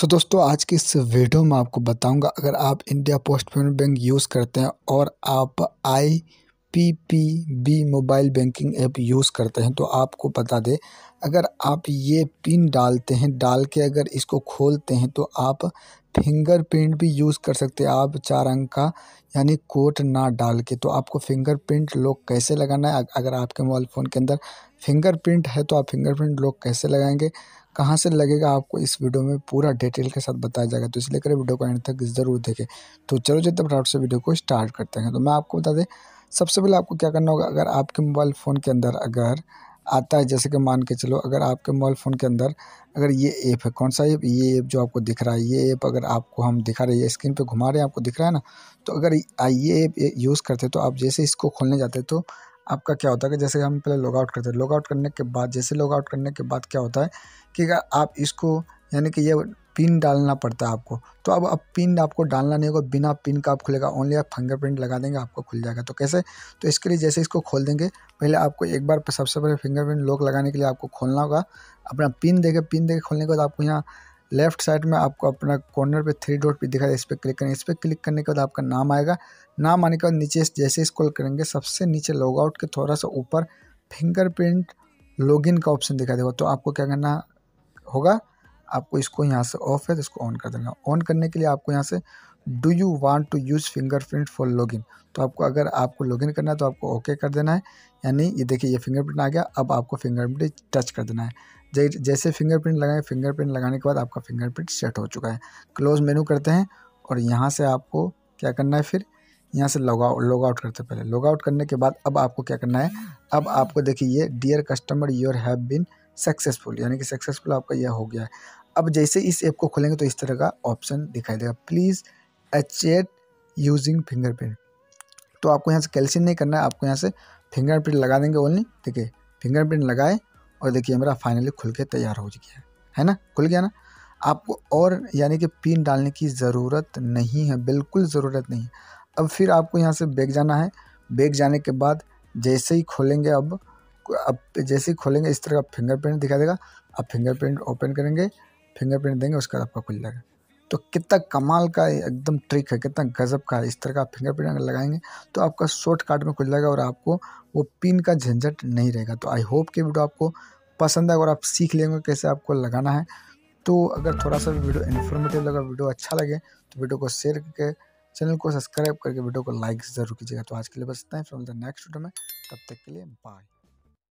सो so, दोस्तों आज की इस वीडियो में आपको बताऊंगा अगर आप India post payment bank use करते हैं और आप I P P B mobile banking app use करते हैं तो आपको बता दे अगर आप ये पिन डालते हैं डाल के अगर इसको खोलते हैं तो आप फिंगरप्रिंट भी यूज़ कर सकते हैं आप चार अंक का यानी कोड ना डाल के तो आपको फिंगरप्रिंट लॉक कैसे लगाना है अगर आपके मोबाइल फ़ोन के अंदर फिंगरप्रिंट है तो आप फिंगरप्रिंट लॉक कैसे लगाएंगे कहाँ से लगेगा आपको इस वीडियो में पूरा डिटेल के साथ बताया जाएगा तो इसलिए करें वीडियो को एंड तक ज़रूर देखें तो चलो जितना फटाफट से वीडियो को स्टार्ट करते हैं तो मैं आपको बता दें सबसे पहले आपको क्या करना होगा अगर आपके मोबाइल फ़ोन के अंदर अगर आता है जैसे कि मान के चलो अगर आपके मोबाइल फ़ोन के अंदर अगर ये ऐप है कौन सा ऐप ये ऐप जो आपको दिख रहा है ये ऐप अगर आपको हम दिखा रहे हैं स्क्रीन पे घुमा रहे हैं आपको दिख रहा है ना तो अगर ये ऐप यूज़ करते तो आप जैसे इसको खोलने जाते तो आपका क्या होता है कि जैसे हम पहले लॉगआउट करते हैं लॉगआउट करने के बाद जैसे लॉगआउट करने के बाद क्या होता है कि अगर आप इसको यानी कि ये पिन डालना पड़ता है आपको तो अब अब पिन आपको डालना नहीं होगा बिना पिन का आप खुलेगा ओनली आप फिंगरप्रिंट लगा देंगे आपको खुल जाएगा तो कैसे तो इसके लिए जैसे इसको खोल देंगे पहले आपको एक बार सबसे पहले फिंगरप्रिंट लॉक लगाने के लिए आपको खोलना होगा अपना पिन देखे पिन देखे खोलने के बाद आपको यहाँ लेफ्ट साइड में आपको अपना कॉर्नर पर थ्री डॉट भी दिखा इस पर क्लिक करेंगे इस पर क्लिक करने के बाद आपका नाम आएगा नाम आने के बाद नीचे जैसे इसको करेंगे सबसे नीचे लॉगआउट के थोड़ा सा ऊपर फिंगरप्रिंट लॉगिन का ऑप्शन दिखा देगा तो आपको क्या करना होगा आपको इसको यहाँ से ऑफ है तो इसको ऑन कर देना ऑन करने के लिए आपको यहाँ से do you want to use fingerprint for login तो आपको अगर आपको लॉगिन करना है तो आपको ओके okay कर देना है यानी ये देखिए ये फिंगरप्रिंट आ गया अब आपको फिंगरप्रिंट टच कर देना है जैसे फिंगरप्रिंट लगाएं फिंगरप्रिंट लगाने के बाद आपका फिंगरप्रिंट सेट हो चुका है क्लोज मेनू करते हैं और यहाँ से आपको क्या करना है फिर यहाँ से लॉग आउट लॉग आउट करते पहले लॉग आउट करने के बाद अब आपको क्या करना है अब आपको देखिए ये dear customer your have been successful यानी कि सक्सेसफुल आपका यह हो गया है अब जैसे इस ऐप को खोलेंगे तो इस तरह का ऑप्शन दिखाई देगा प्लीज़ एचेट यूजिंग फिंगरप्रिंट तो आपको यहाँ से कैल्सियम नहीं करना है आपको यहाँ से फिंगरप्रिंट लगा देंगे ओनली है फिंगरप्रिंट लगाए और देखिए मेरा फाइनली खुल के तैयार हो गया है है ना खुल गया ना आपको और यानी कि पिन डालने की ज़रूरत नहीं है बिल्कुल ज़रूरत नहीं अब फिर आपको यहाँ से बैग जाना है बैग जाने के बाद जैसे ही खोलेंगे अब आप जैसे ही खोलेंगे इस तरह का फिंगरप्रिंट दिखा देगा आप फिंगरप्रिंट ओपन करेंगे फिंगरप्रिंट देंगे उसके बाद आपका खुल जाएगा तो कितना कमाल का एकदम ट्रिक है कितना गजब का है इस तरह का फिंगरप्रिंट अगर लगाएंगे तो आपका शॉर्टकट में खुल जाएगा और आपको वो पिन का झंझट नहीं रहेगा तो आई होप कि वीडियो आपको पसंद है और आप सीख लेंगे कैसे आपको लगाना है तो अगर थोड़ा सा भी वीडियो इन्फॉर्मेटिव लगा वीडियो अच्छा लगे तो वीडियो को शेयर करके चैनल को सब्सक्राइब करके वीडियो को लाइक ज़रूर कीजिएगा तो आज के लिए बस इतना ही फ्रॉम द नेक्स्ट वीडियो में तब तक के लिए बाय